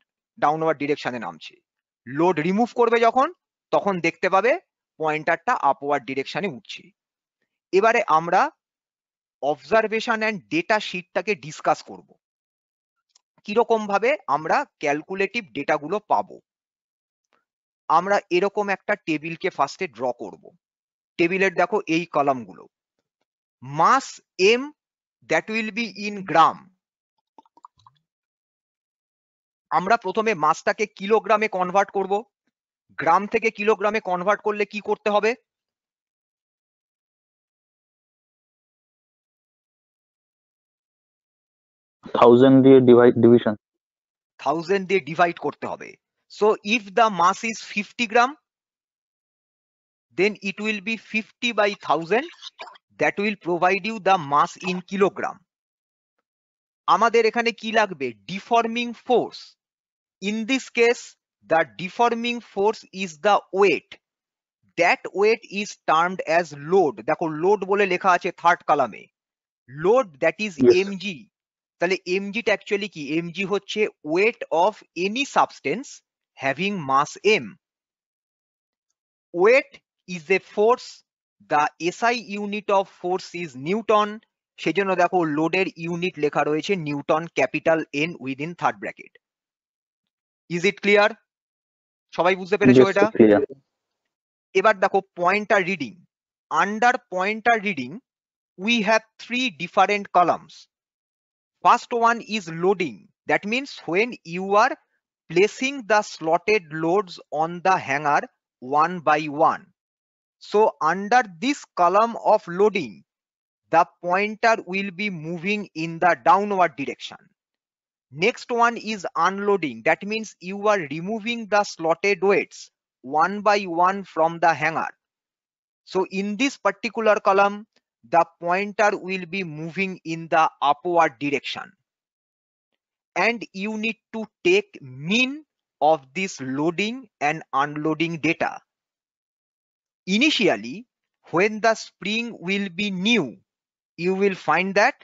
ডাউনওয়ার্ড ডিরেকশনে নামছে লোড রিমুভ করবে যখন তখন দেখতে পাবে পয়েন্টারটা আপওয়ার্ড ডিরেকশনে উঠছে এবারে আমরা অবজারভেশন অ্যান্ড ডেটা শিটটাকে ডিসকাস করবো কিরকম ভাবে আমরা ক্যালকুলেটিভ গুলো পাবো আমরা এরকম একটা টেবিলকে ফার্স্টে ড্র করব টেবিলের দেখো এই কলামগুলো mass M that will be in gram আমরা প্রথমে মাসটাকে কিলোগ্রামে কনভার্ট করব গ্রাম থেকে কিলোগ্রামে কনভার্ট করলে কি করতে হবে 1000 দিয়ে ডিভাইড ডিভিশন 1000 দিয়ে ডিভাইড করতে হবে so if the mass is 50 gram then it will be 50 by 1000 that will provide you the mass in kilogram আমাদের এখানে কি লাগবে deforming force in this case the deforming force is the weight that weight is termed as load দেখো load বলে লেখা আছে third কলামে load that is mg তাহলে এমজিটা অ্যাকচুয়ালি কি এমজি হচ্ছে weight of any substance having mass M weight is a force the SI unit of force is newton সেজন্য দেখো লোডের ইউনিট লেখা রয়েছে newton capital N within third bracket is it clear সবাই বুঝতে পেরেছো এটা এবার দেখো pointer reading under pointer reading we have three different columns First one is loading. That means when you are placing the slotted loads on the hanger one by one. So under this column of loading, the pointer will be moving in the downward direction. Next one is unloading. That means you are removing the slotted weights one by one from the hanger. So in this particular column, the pointer will be moving in the upward direction and you need to take mean of this loading and unloading data. Initially, when the spring will be new, you will find that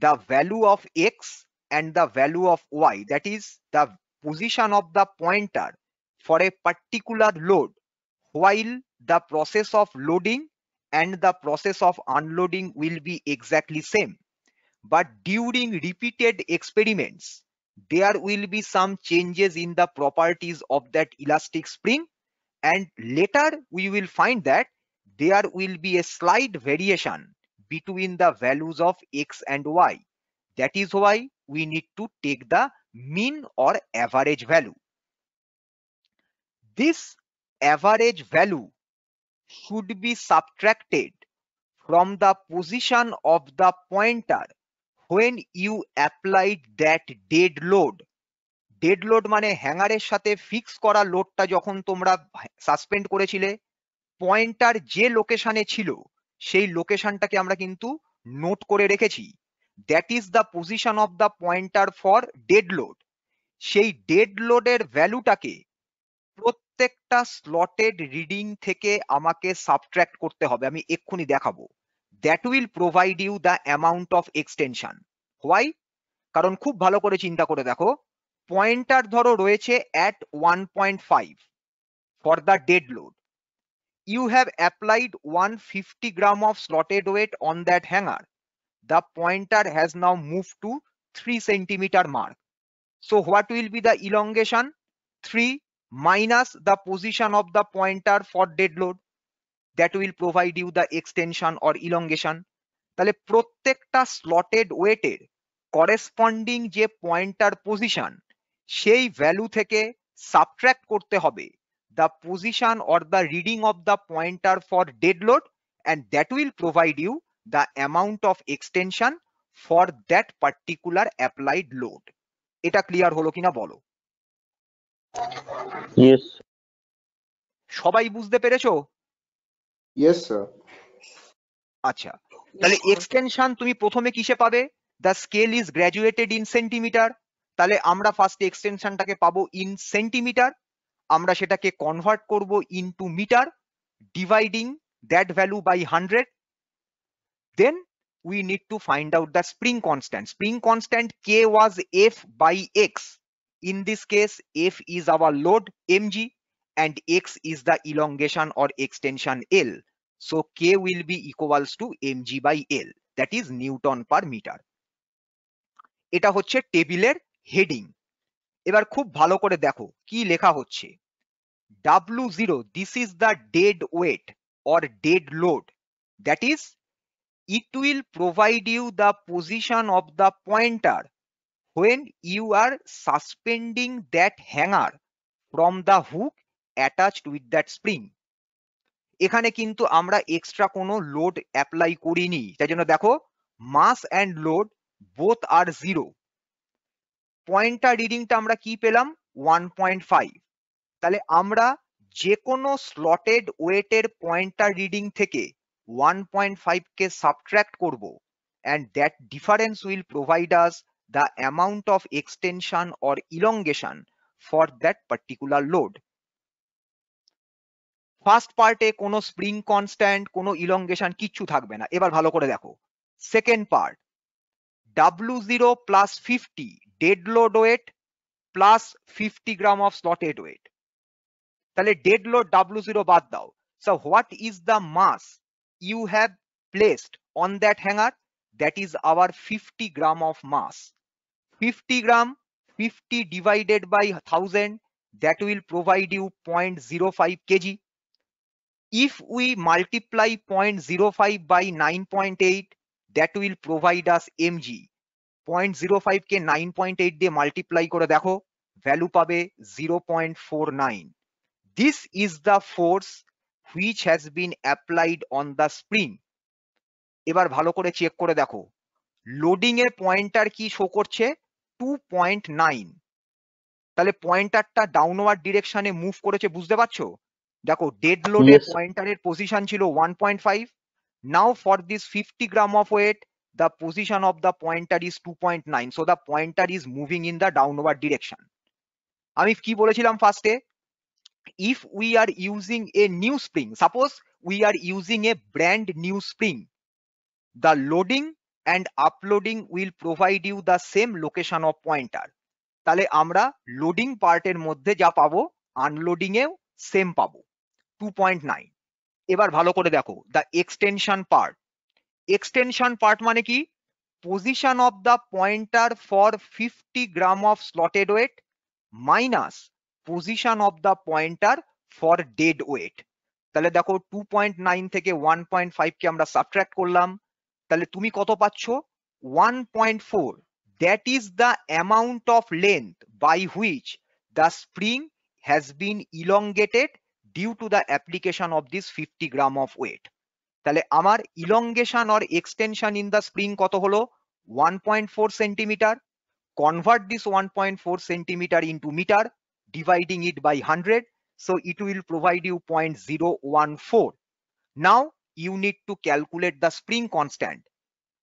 the value of x and the value of y, that is the position of the pointer for a particular load, while the process of loading and the process of unloading will be exactly same. But during repeated experiments, there will be some changes in the properties of that elastic spring. And later we will find that there will be a slight variation between the values of X and Y. That is why we need to take the mean or average value. This average value should be subtracted from the position of the pointer when you applied that dead load dead load মানে হ্যাঙ্গারের সাথে fix করা লোডটা যখন তোমরা suspend করেছিলে pointer যে লোকেশনে ছিল সেই লোকেশনটাকে আমরা কিন্তু নোট করে রেখেছি that is the position of the pointer for dead load সেই ডেড লোডের ভ্যালুটাকে প্রত্যেকটা স্লটেড রিডিং থেকে আমাকে সাবট্র্যাক্ট করতে হবে আমি এক্ষুনি দেখাবো that will provide you the amount of extension why কারণ খুব ভালো করে চিন্তা করে দেখো পয়েন্টার ধরো রয়েছে at one point five for the dead load you have applied one fifty gram of slotted weight on that hanger the pointer has now move to three centimetre mark so what will be the elongation three minus the position of the pointer for dead load that will provide you the extension or elongation তাহলে প্রত্যেকটা slotted ওয়েটের corresponding যে pointer position সেই value থেকে subtract করতে হবে the position or the reading of the pointer for dead load and that will provide you the amount of extension for that particular applied load এটা clear হলো কিনা বলো yes সবাই বুঝতে পেরেছো ইয়েস স্যার আচ্ছা তাহলে এক্সটেনশন তুমি প্রথমে কিসে পাবে the scale is graduated in centimetre তাহলে আমরা ফার্স্ট এক্সটেনশনটাকে পাবো ইন সেন্টিমিটার আমরা সেটাকে কনভার্ট করব into metre dividing that value by hundred then we need to find out the spring constant. Spring constant K was F by X. In this case, F is our load mg and x is the elongation or extension L. So K will be equals to mg by L that is Newton per meter. এটা হচ্ছে টেবিলের heading এবার খুব ভালো করে দেখো কি লেখা হচ্ছে W zero this is the dead weight or dead load that is it will provide you the position of the pointer when you are suspending that hanger from the hook attached with that spring এখানে কিন্তু আমরা extra কোনো load apply করিনি তাই জন্য দেখো mass and load both আর zero পয়েন্টটা রিডিংটা আমরা কি পেলাম ওয়ান পয়েন্ট ফাইভ তাহলে আমরা যে কোনো স্লটেড ওয়েটের পয়েন্টটা রিডিং থেকে ওয়ান পয়েন্ট ফাইভকে সাবট্র্যাক্ট করবো and that difference will provide us the amount of extension or elongation for that particular load. First part, kono spring constant, kono elongation kichu thakbena. Ebar bhalo kore dekho. Second part, W0 plus 50 dead load weight plus 50 gram of slotted weight. Tale dead load W0 baad dao. So what is the mass you have placed on that hanger? That is our 50 gram of mass. 50 gram 50 divided by 1000 that will provide you 0 0.05 kg if we multiply 0 0.05 by 9.8 that will provide us mg 0 0.05 ke 9.8 দিয়ে multiply করে দেখো value পাবে 0.49 this is the force which has been applied on the spring এবার ভালো করে check করে দেখো loading এর পয়েন্টার কি শো করছে টু পয়েন্ট নাইন তাহলে পয়েন্টারটা ডাউনওয়ার্ড ডিরেকশনে মুভ করেছে বুঝতে পারছো দেখো ডেড লোডে পয়েন্টারের পজিশন ছিল one point five now for this fifty gram of weight the position of the pointer is 2.9 so the pointer is moving in the downward direction আমি কি বলেছিলাম ফার্স্টে if we are using a new spring suppose we are using a brand new spring the loading and uploading will provide you the same location of pointer তাহলে আমরা loading পার্টের মধ্যে যা পাবো আনলোডিং এও সেম পাবো টু এবার ভালো করে দেখো the extension part extension part মানে কি position of the pointer for fifty gram of slotted weight minus position of the pointer for dead weight তাহলে দেখো টু পয়েন্ট নাইন থেকে ওয়ান পয়েন্ট ফাইভকে আমরা সাবট্র্যাক্ট করলাম তাহলে তুমি কত পাচ্ছ one point four that is the amount of length by which the spring has been elongated due to the application of this fifty gram of wait তাহলে আমার elongation or extension in the spring কত হলো one point four centimetre convert this 1.4 centimeter into meter, dividing it by 100. So it will provide you 0.014. Now you need to calculate the spring constant.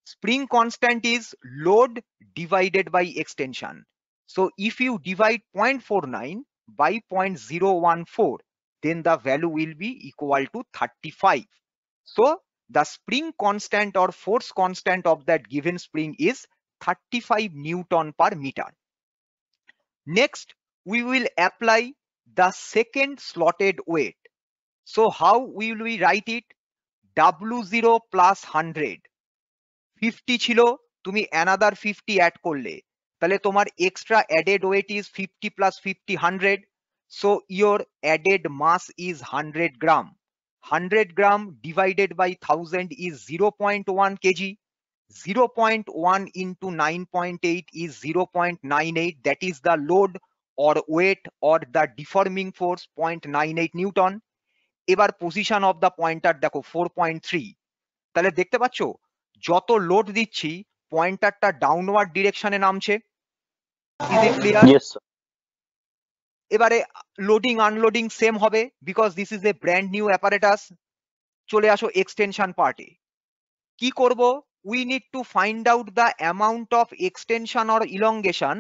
Spring constant is load divided by extension. So if you divide 0.49 by 0.014, then the value will be equal to 35. So the spring constant or force constant of that given spring is 35 Newton per meter. Next, we will apply the second slotted weight. So how will we write it? W zero plus hundred fifty ছিল তুমি another fifty add করলে তাহলে তোমার extra added weight is fifty plus fifty hundred so your added mass is hundred gram hundred gram divided by thousand is zero point one kg zero point one into nine point eight is zero point nine eight that is the load or weight or the deforming force 0.98 Newton. এবার position of the pointer দেখো four point three তাহলে দেখতে পাচ্ছ যত load দিচ্ছি পয়েন্টারটা downward ডিরেকশনে নামছে এবারে লোডিং আনলোডিং সেম হবে because this is a brand new apparatus চলে আসো এক্সটেনশন পার্টে কি করব we need to find out the amount of extension or elongation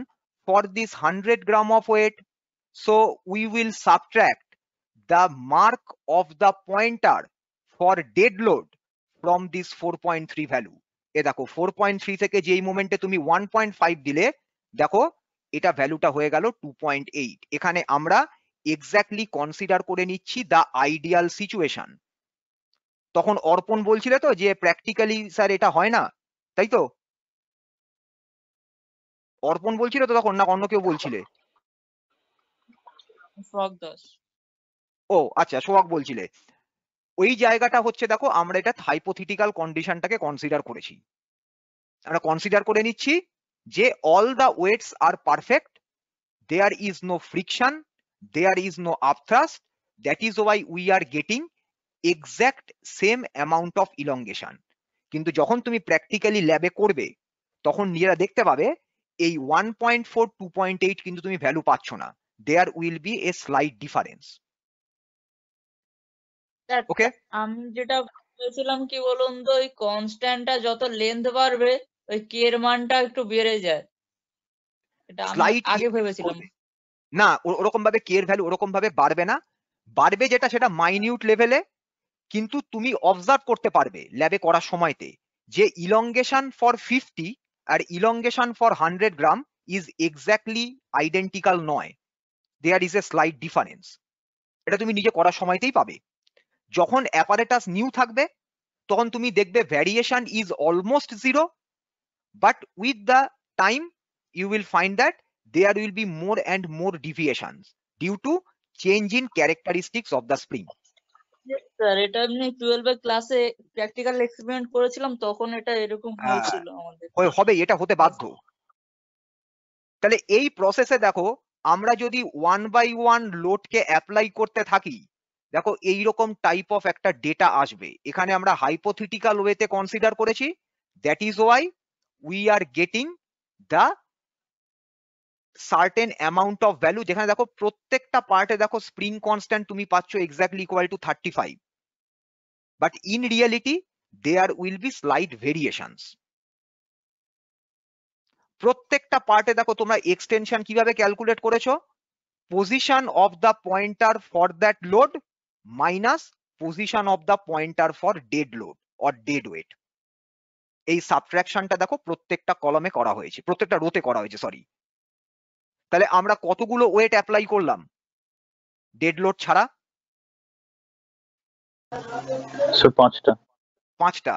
for this hundred gram of weight so we will subtract the mark of the pointer for dead load from this 4.3 value এ দেখো 4.3 থেকে যেই মোমেন্টে তুমি 1.5 দিলে দেখো এটা ভ্যালুটা হয়ে গেল 2.8 এখানে আমরা এক্স্যাক্টলি কনসিডার করে নিচ্ছি দা আইডিয়াল সিচুয়েশন তখন অর্পণ বলছিলে তো যে প্র্যাকটিক্যালি স্যার এটা হয় না তাই তো অর্পণ বলছিল তো তখন না অন্য কেউ বলছিলে ফ্রগ দাস ও আচ্ছা সোহাগ বলছিলে ওই জায়গাটা হচ্ছে দেখো আমরা এটা হাইপোথিটিক্যাল কন্ডিশনটাকে কনসিডার করেছি আমরা কনসিডার করে নিচ্ছি যে all the weights are perfect there is no friction there is no upthrust that is why we are getting exact same amount of elongation কিন্তু যখন তুমি প্র্যাকটিক্যালি ল্যাবে করবে তখন নিজেরা দেখতে পাবে এই one point four two point eight কিন্তু তুমি ভ্যালু পাচ্ছ না there will be a slight difference okay আমি যেটা বলছিলাম কি বলুন তো ওই কনস্ট্যান্টটা যত লেন্থ বাড়বে ওই কে এর মানটা একটু বেড়ে যায় এটা আমি আগে ভেবেছিলাম না ওরকম ভাবে কে এর ভ্যালু ওরকম ভাবে বাড়বে না বাড়বে যেটা সেটা মাইনিউট লেভেলে কিন্তু তুমি অবজার্ভ করতে পারবে ল্যাবে করার সময়তে যে ইলঙ্গেশন ফর ফিফটি আর elongation for hundred gram is exactly identical নয় there is a slight difference এটা তুমি নিজে করার সময়তেই পাবে যখন অ্যাপারেটাস নিউ থাকবে তখন তুমি দেখবে variation is almost zero but with the time you will find that there will be more and more deviation due to change in characteristics of the spring টুয়েলভের ক্লাসে প্র্যাকটিক্যাল করেছিলাম তখন এটা এরকম হবে এটা হতে বাধ্য তাহলে এই প্রসেসে দেখো আমরা যদি ওয়ান বাই ওয়ান লোডকে অ্যাপ্লাই করতে থাকি দেখো এইরকম টাইপ অফ একটা ডেটা আসবে এখানে আমরা হাইপোথিটিক্যাল ওয়েতে কনসিডার করেছি that is why we are getting the certain amount of value যেখানে দেখো প্রত্যেকটা পার্টে দেখো স্প্রিং কনস্ট্যান্ট তুমি পাচ্ছ exactly equal to thirty five but in reality there will be slight variations প্রত্যেকটা পার্টে দেখো তোমরা এক্সটেনশন কিভাবে ক্যালকুলেট করেছো position of the pointer for that load minus position of the pointer for dead load or dead weight এই সাবট্রাকশনটা দেখো প্রত্যেকটা কলমে করা হয়েছে প্রত্যেকটা রোতে করা হয়েছে সরি তাহলে আমরা কতগুলো ওয়েট অ্যাপ্লাই করলাম ডেড লোড ছাড়া পাঁচটা পাঁচটা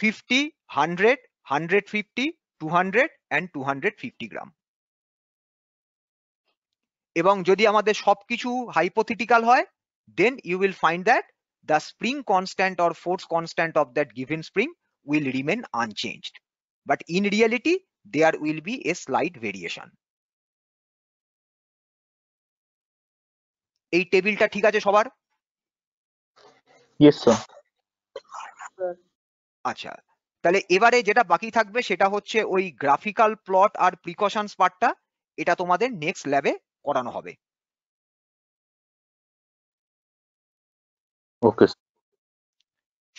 fifty hundred hundred fifty two hundred and two hundred fifty gram এবং যদি আমাদের সবকিছু হাইপোথিটিক্যাল হয় then you will find that the spring constant or force constant of that given spring will remain unchanged. But in reality, there will be a slight variation. এই টেবিলটা ঠিক আছে সবার ইয়েস স্যার আচ্ছা তাহলে এবারে যেটা বাকি থাকবে সেটা হচ্ছে ওই গ্রাফিক্যাল প্লট আর প্রিকশনস পার্টটা এটা তোমাদের নেক্সট ল্যাবে করানো হবে ওকে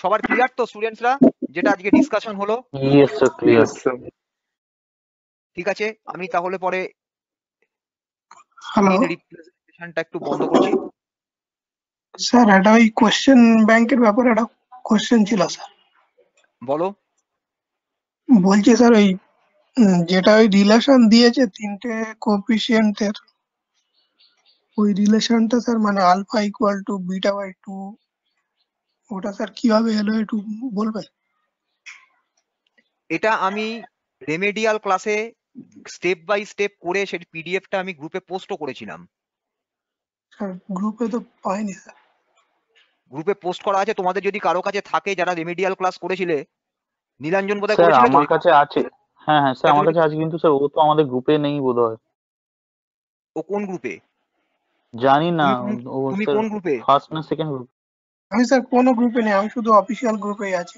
সবার ক্লিয়ার তো স্টুডেন্টসরা যেটা আজকে ডিসকাশন হলো ঠিক আছে আমি তাহলে পরে রিপ্রেজেন্টেশনটা একটু বন্ধ করছি স্যার এটা ওই কোশ্চেন ব্যাংকের ব্যাপারে একটা কোশ্চেন ছিল স্যার বলো বলছি স্যার ওই যেটা ওই রিলেশন দিয়েছে তিনটে কোপিশিয়েন্টের ওই রিলেশনটা স্যার মানে alpha equal to beta by two ওটা স্যার কিভাবে এলো একটু বলবে এটা আমি রেমেডিয়াল ক্লাসে স্টেপ বাই স্টেপ করে সেই পিডিএফটা আমি গ্রুপে পোস্টও করেছিলাম স্যার গ্রুপে তো পাইনি স্যার গ্রুপে পোস্ট করা আছে তোমাদের যদি কারো কাছে থাকে যারা রেমেডিয়াল ক্লাস করেছিলে নীলাঞ্জন বোধহয় স্যার আমার কাছে আছে হ্যাঁ হ্যাঁ স্যার আমার কাছে আছে কিন্তু স্যার ও তো আমাদের গ্রুপে নেই বোধহয় ও কোন গ্রুপে জানি না ও তুমি কোন গ্রুপে ফার্স্ট না সেকেন্ড গ্রুপ আমি স্যার কোনো গ্রুপে নেই আমি শুধু অফিসিয়াল গ্রুপেই আছি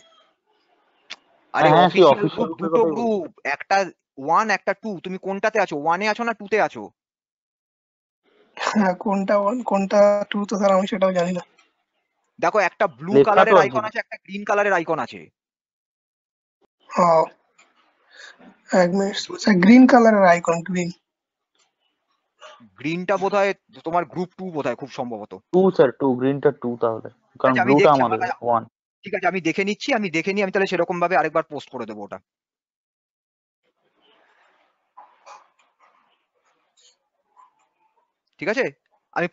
আরে অফিসিয়াল হ্যাঁ, গ্রুপ দুটো গ্রুপ একটা ওয়ান একটা টু তুমি কোনটাতে আছো ওয়ানে আছো না টুতে আছো হ্যাঁ, কোনটা ওয়ান কোনটা টু তো স্যার আমি সেটাও জানি না দেখো একটা ব্লু কালারের আইকন আছে একটা গ্রিন কালারের আইকন আছে হ্যাঁ। এক মিনিট স্যার গ্রিন কালারের আইকন গ্রিন গ্রিনটা হয় তোমার গ্রুপ টু হয় খুব সম্ভবত টু স্যার টু গ্রিনটা টু তাহলে কারণ ব্লুটা আচ্ছা, আমাদের ওয়ান ঠিক আছে আমি দেখে নিচ্ছি আমি দেখে নিই আমি তাহলে সেরকম ভাবে আরেকবার পোস্ট করে দেবো ওটা ঠিক আছে আমি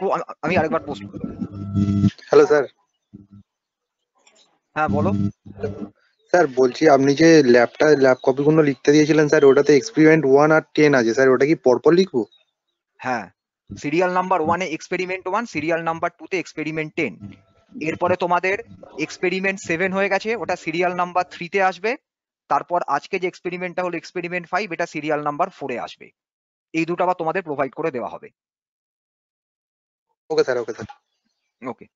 আমি আরেকবার পোস্ট করে দেবো হ্যালো স্যার হ্যাঁ বলো স্যার বলছি আপনি যে ল্যাবটা ল্যাব কপিগুলো লিখতে দিয়েছিলেন স্যার ওটাতে এক্সপেরিমেন্ট ওয়ান আর টেন আছে স্যার ওটা কি পরপর লিখবো হ্যাঁ সিরিয়াল নাম্বার ওয়ানে এক্সপেরিমেন্ট ওয়ান সিরিয়াল নাম্বার টুতে এক্সপেরিমেন্ট টেন এরপরে তোমাদের এক্সপেরিমেন্ট সেভেন হয়ে গেছে ওটা সিরিয়াল নাম্বার থ্রিতে আসবে তারপর আজকে যে এক্সপেরিমেন্টটা হলো এক্সপেরিমেন্ট ফাইভ এটা সিরিয়াল নাম্বার ফোরে আসবে এই দুটো আবার তোমাদের প্রোভাইড করে দেওয়া হবে okay sir okay sir okay